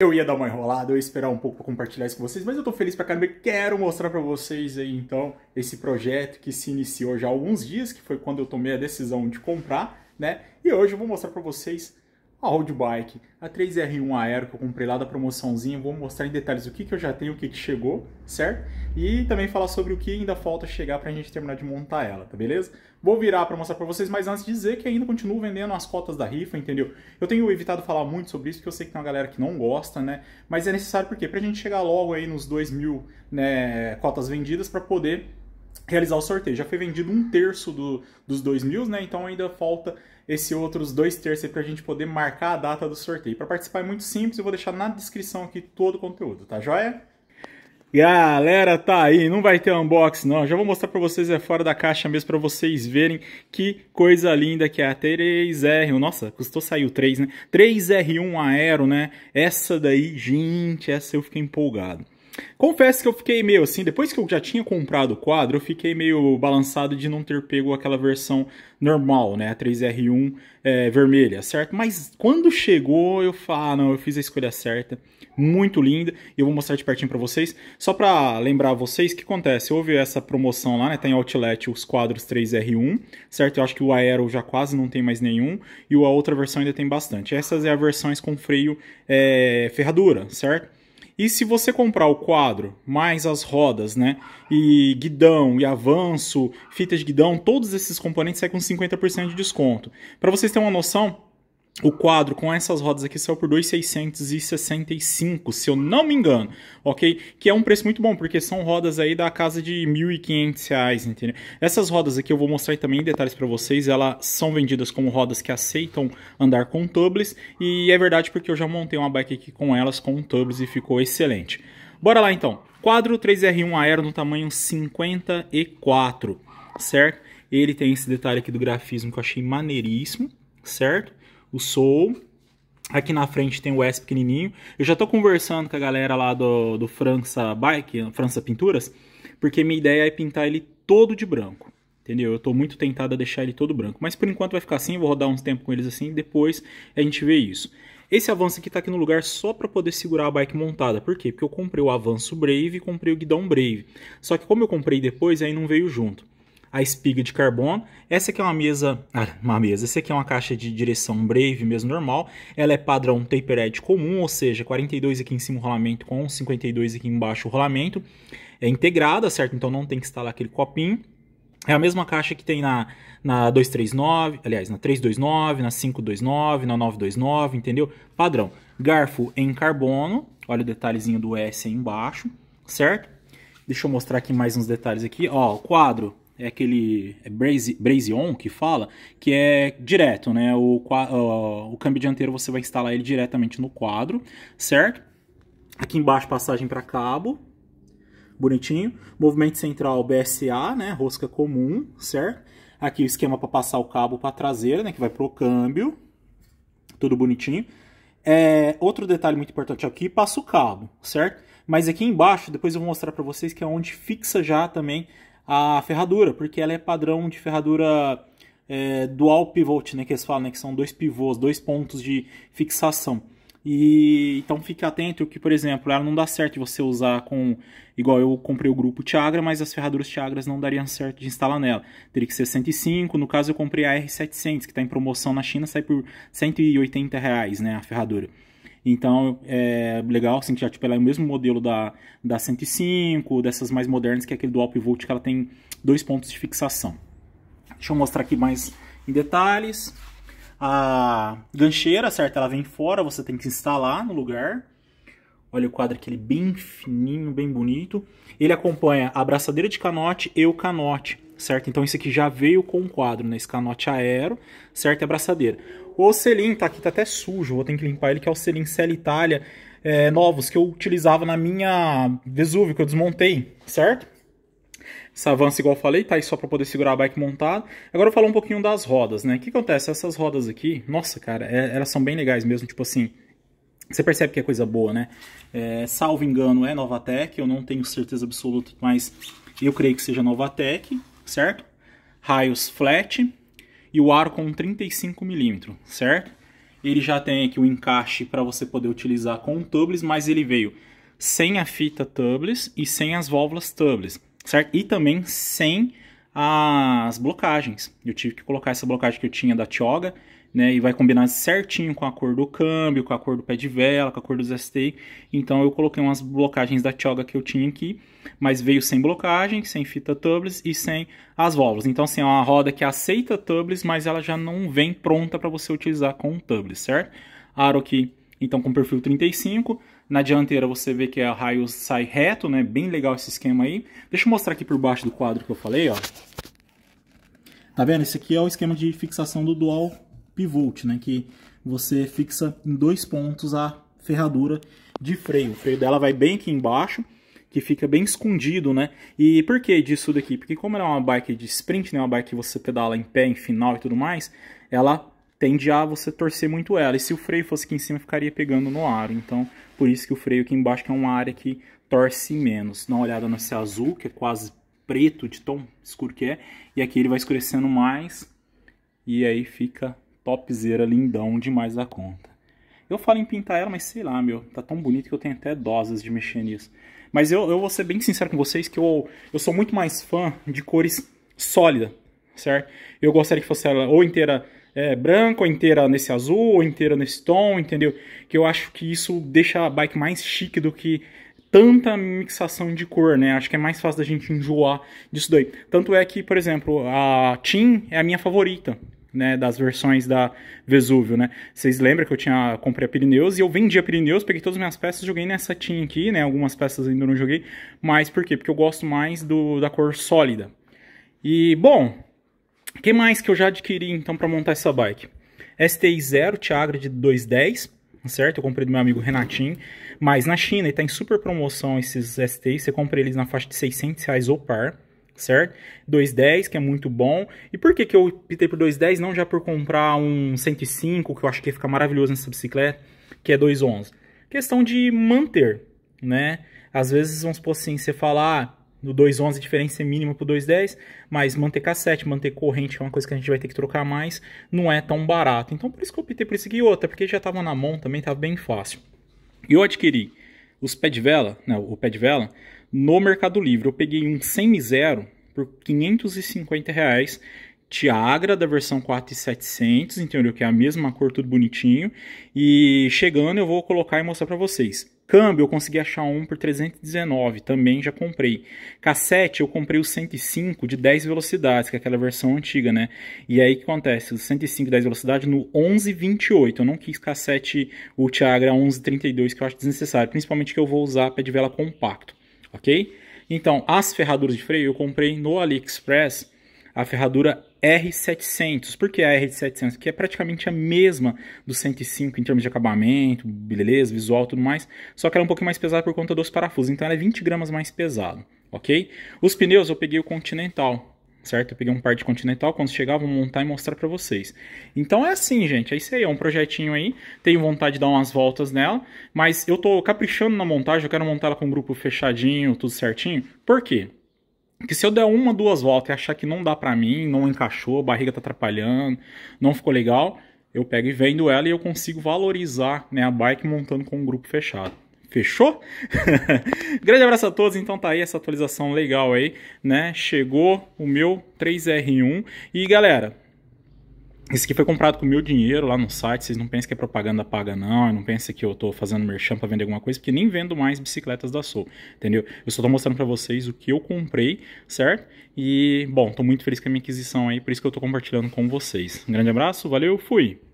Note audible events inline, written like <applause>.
Eu ia dar uma enrolada, eu ia esperar um pouco para compartilhar isso com vocês, mas eu tô feliz pra caramba e quero mostrar para vocês aí então esse projeto que se iniciou já há alguns dias, que foi quando eu tomei a decisão de comprar, né? E hoje eu vou mostrar para vocês a Old bike, a 3R1 Aero que eu comprei lá da promoçãozinha, vou mostrar em detalhes o que, que eu já tenho, o que, que chegou, certo? E também falar sobre o que ainda falta chegar para a gente terminar de montar ela, tá beleza? Vou virar para mostrar para vocês, mas antes dizer que ainda continuo vendendo as cotas da rifa, entendeu? Eu tenho evitado falar muito sobre isso, porque eu sei que tem uma galera que não gosta, né? Mas é necessário porque para a gente chegar logo aí nos 2 mil né, cotas vendidas para poder realizar o sorteio. Já foi vendido um terço do, dos dois mil, né? Então ainda falta esse outros dois terços para a gente poder marcar a data do sorteio. Para participar é muito simples, eu vou deixar na descrição aqui todo o conteúdo, tá joia? Galera, tá aí, não vai ter unboxing não, já vou mostrar para vocês é fora da caixa mesmo para vocês verem que coisa linda que é a 3R, nossa, custou sair o 3, né? 3R1 Aero, né? Essa daí, gente, essa eu fiquei empolgado. Confesso que eu fiquei meio assim, depois que eu já tinha comprado o quadro, eu fiquei meio balançado de não ter pego aquela versão normal, né? A 3R1 é, vermelha, certo? Mas quando chegou, eu falei, ah, não, eu fiz a escolha certa. Muito linda, e eu vou mostrar de pertinho para vocês. Só para lembrar vocês, o que acontece? Houve essa promoção lá, né? Tá em Outlet os quadros 3R1, certo? Eu acho que o Aero já quase não tem mais nenhum, e a outra versão ainda tem bastante. Essas é as versões com freio é, ferradura, certo? E se você comprar o quadro, mais as rodas, né? E guidão, e avanço, fitas de guidão, todos esses componentes saem com 50% de desconto. Para vocês terem uma noção, o quadro com essas rodas aqui saiu por 2,665, se eu não me engano, ok? Que é um preço muito bom, porque são rodas aí da casa de 1.500 reais, entendeu? Essas rodas aqui eu vou mostrar também em detalhes para vocês, elas são vendidas como rodas que aceitam andar com tubeless, e é verdade porque eu já montei uma bike aqui com elas com tubeless e ficou excelente. Bora lá então, quadro 3R1 Aero no tamanho 54, certo? Ele tem esse detalhe aqui do grafismo que eu achei maneiríssimo, certo? o Soul. Aqui na frente tem o S pequenininho. Eu já estou conversando com a galera lá do, do França Bike, França Pinturas, porque minha ideia é pintar ele todo de branco. Entendeu? Eu estou muito tentado a deixar ele todo branco. Mas por enquanto vai ficar assim, vou rodar uns tempo com eles assim, depois a gente vê isso. Esse avanço aqui está aqui no lugar só para poder segurar a bike montada. Por quê? Porque eu comprei o avanço Brave e comprei o guidão Brave. Só que como eu comprei depois, aí não veio junto a espiga de carbono. Essa aqui é uma mesa, ah, uma mesa, essa aqui é uma caixa de direção Brave mesmo normal. Ela é padrão tapered comum, ou seja, 42 aqui em cima o rolamento com 52 aqui embaixo o rolamento. É integrada, certo? Então não tem que instalar aquele copinho. É a mesma caixa que tem na, na 239, aliás, na 329, na 529, na 929, entendeu? Padrão. Garfo em carbono, olha o detalhezinho do S aí embaixo, certo? Deixa eu mostrar aqui mais uns detalhes aqui, ó, o quadro é aquele é Brazion que fala, que é direto, né? O, o, o câmbio dianteiro você vai instalar ele diretamente no quadro, certo? Aqui embaixo passagem para cabo, bonitinho. Movimento central BSA, né? Rosca comum, certo? Aqui o esquema para passar o cabo para traseira, né? Que vai pro câmbio, tudo bonitinho. É, outro detalhe muito importante aqui, passa o cabo, certo? Mas aqui embaixo, depois eu vou mostrar para vocês que é onde fixa já também a ferradura, porque ela é padrão de ferradura é, dual pivot, né, que eles falam, né, que são dois pivôs, dois pontos de fixação. E então fique atento que, por exemplo, ela não dá certo você usar com igual eu comprei o grupo Tiagra, mas as ferraduras Tiagras não dariam certo de instalar nela. Teria que ser 105, no caso eu comprei a R700, que está em promoção na China, sai por 180 reais, né, a ferradura. Então, é legal assim, que já tipo, ela é o mesmo modelo da, da 105, dessas mais modernas, que é aquele do Volt que ela tem dois pontos de fixação. Deixa eu mostrar aqui mais em detalhes. A gancheira, certo? Ela vem fora, você tem que instalar no lugar. Olha o quadro aquele bem fininho, bem bonito. Ele acompanha a abraçadeira de canote e o canote, certo? Então isso aqui já veio com o quadro, né? Esse canote aero, certo? E a abraçadeira. O selim tá aqui, tá até sujo, vou ter que limpar ele, que é o selim Cell Itália, é, novos, que eu utilizava na minha Vesúvio, que eu desmontei, certo? Essa avança, igual eu falei, tá aí só para poder segurar a bike montada. Agora eu vou falar um pouquinho das rodas, né? O que acontece? Essas rodas aqui, nossa, cara, é, elas são bem legais mesmo, tipo assim, você percebe que é coisa boa, né? É, salvo engano, é Novatec, eu não tenho certeza absoluta, mas eu creio que seja Novatec, certo? Raios flat, e o aro com 35mm, certo? Ele já tem aqui o encaixe para você poder utilizar com o tubeless, mas ele veio sem a fita tubeless e sem as válvulas tubeless, certo? E também sem as blocagens. Eu tive que colocar essa blocagem que eu tinha da Tioga, né, e vai combinar certinho com a cor do câmbio, com a cor do pé de vela, com a cor dos STI. Então eu coloquei umas blocagens da Tioga que eu tinha aqui, mas veio sem blocagem, sem fita tubeless e sem as válvulas. Então assim, é uma roda que aceita tubeless, mas ela já não vem pronta para você utilizar com tubeless, certo? Aro aqui, então com perfil 35, na dianteira você vê que a raio sai reto, né? Bem legal esse esquema aí. Deixa eu mostrar aqui por baixo do quadro que eu falei, ó. Tá vendo? Esse aqui é o esquema de fixação do dual pivot, né? Que você fixa em dois pontos a ferradura de freio. O freio dela vai bem aqui embaixo, que fica bem escondido, né? E por que disso daqui? Porque como ela é uma bike de sprint, né? Uma bike que você pedala em pé, em final e tudo mais, ela tende a você torcer muito ela. E se o freio fosse aqui em cima, ficaria pegando no aro. Então, por isso que o freio aqui embaixo é uma área que torce menos. Dá uma olhada nesse azul, que é quase preto, de tom escuro que é. E aqui ele vai escurecendo mais. E aí fica topzera, lindão demais da conta. Eu falo em pintar ela, mas sei lá, meu. Tá tão bonito que eu tenho até doses de mexer nisso. Mas eu, eu vou ser bem sincero com vocês que eu, eu sou muito mais fã de cores sólida, certo? Eu gostaria que fosse ela ou inteira é, branca, ou inteira nesse azul, ou inteira nesse tom, entendeu? Que eu acho que isso deixa a bike mais chique do que tanta mixação de cor, né? Acho que é mais fácil da gente enjoar disso daí. Tanto é que, por exemplo, a Team é a minha favorita. Né, das versões da Vesúvio, né? Vocês lembram que eu tinha comprei a Pirineus e eu vendi a Pirineus, peguei todas as minhas peças, joguei nessa team aqui, né? Algumas peças ainda não joguei, mas por quê? Porque eu gosto mais do da cor sólida. E bom, o que mais que eu já adquiri então para montar essa bike? STI 0 Tiagra de 210, certo? Eu comprei do meu amigo Renatinho, mas na China está em super promoção esses STI, você compra eles na faixa de 600 reais ou par, certo? 210, que é muito bom. E por que, que eu optei por 210, não já por comprar um 105, que eu acho que ia ficar maravilhoso nessa bicicleta, que é 211? Questão de manter, né? Às vezes, vamos supor assim, você falar ah, no 2.11 a diferença é mínima pro 2.10, mas manter cassete, manter corrente, que é uma coisa que a gente vai ter que trocar mais, não é tão barato. Então por isso que eu optei por esse guia, outra, porque já estava na mão também, estava bem fácil. E eu adquiri os pé de vela, o pé de vela, no Mercado Livre. Eu peguei um semi-zero por 550 reais, Tiagra da versão 4700, entendeu? Que é a mesma cor, tudo bonitinho. E chegando eu vou colocar e mostrar para vocês. Câmbio, eu consegui achar um por 319, também já comprei. Cassete, eu comprei o 105 de 10 velocidades, que é aquela versão antiga, né? E aí o que acontece? O 105 de 10 velocidades no 1128. Eu não quis cassete o Tiagra 1132, que eu acho desnecessário, principalmente que eu vou usar pé de vela compacto, ok? Então, as ferraduras de freio eu comprei no AliExpress a ferradura R700. Por que a R700? Que é praticamente a mesma do 105 em termos de acabamento, beleza, visual tudo mais, só que ela é um pouquinho mais pesada por conta dos parafusos, então ela é 20 gramas mais pesada, ok? Os pneus eu peguei o Continental, certo? Eu peguei um par de Continental, quando chegar vou montar e mostrar para vocês. Então é assim, gente, é isso aí, é um projetinho aí, tenho vontade de dar umas voltas nela, mas eu tô caprichando na montagem, eu quero montar ela com um grupo fechadinho, tudo certinho, por quê? que se eu der uma, duas voltas e achar que não dá para mim, não encaixou, a barriga tá atrapalhando, não ficou legal, eu pego e vendo ela e eu consigo valorizar né, a bike montando com um grupo fechado. Fechou? <laughs> Grande abraço a todos. Então tá aí essa atualização legal aí, né? Chegou o meu 3R1 e galera, isso aqui foi comprado com meu dinheiro lá no site. Vocês não pensem que é propaganda paga, não. não pensem que eu tô fazendo merchan para vender alguma coisa, porque nem vendo mais bicicletas da Soul, entendeu? Eu só tô mostrando para vocês o que eu comprei, certo? E, bom, tô muito feliz com a minha aquisição aí, por isso que eu tô compartilhando com vocês. Um grande abraço, valeu, fui!